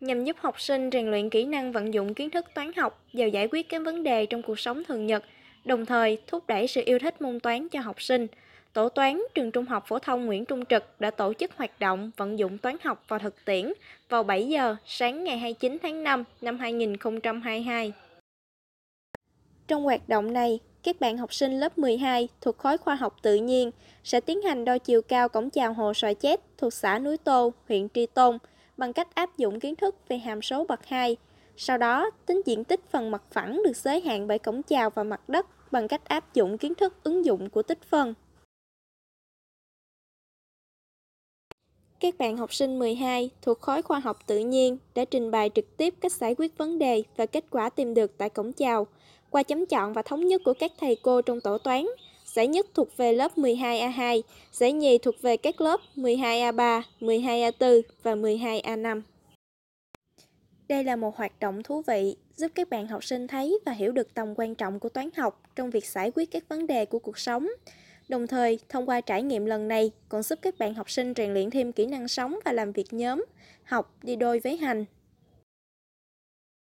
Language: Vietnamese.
nhằm giúp học sinh rèn luyện kỹ năng vận dụng kiến thức toán học vào giải quyết các vấn đề trong cuộc sống thường nhật, đồng thời thúc đẩy sự yêu thích môn toán cho học sinh. Tổ toán trường Trung học phổ thông Nguyễn Trung Trực đã tổ chức hoạt động vận dụng toán học vào thực tiễn vào 7 giờ sáng ngày 29 tháng 5 năm 2022. Trong hoạt động này, các bạn học sinh lớp 12 thuộc khối khoa học tự nhiên sẽ tiến hành đo chiều cao cổng chào hồ Xoài Chết thuộc xã Núi Tô, huyện Tri Tôn bằng cách áp dụng kiến thức về hàm số bậc 2. Sau đó, tính diện tích phần mặt phẳng được giới hạn bởi cổng chào và mặt đất bằng cách áp dụng kiến thức ứng dụng của tích phân. Các bạn học sinh 12 thuộc khối khoa học tự nhiên đã trình bày trực tiếp cách giải quyết vấn đề và kết quả tìm được tại cổng chào. Qua chấm chọn và thống nhất của các thầy cô trong tổ toán, giải nhất thuộc về lớp 12A2, giải nhì thuộc về các lớp 12A3, 12A4 và 12A5. Đây là một hoạt động thú vị giúp các bạn học sinh thấy và hiểu được tầm quan trọng của toán học trong việc giải quyết các vấn đề của cuộc sống Đồng thời, thông qua trải nghiệm lần này còn giúp các bạn học sinh rèn luyện thêm kỹ năng sống và làm việc nhóm, học đi đôi với hành.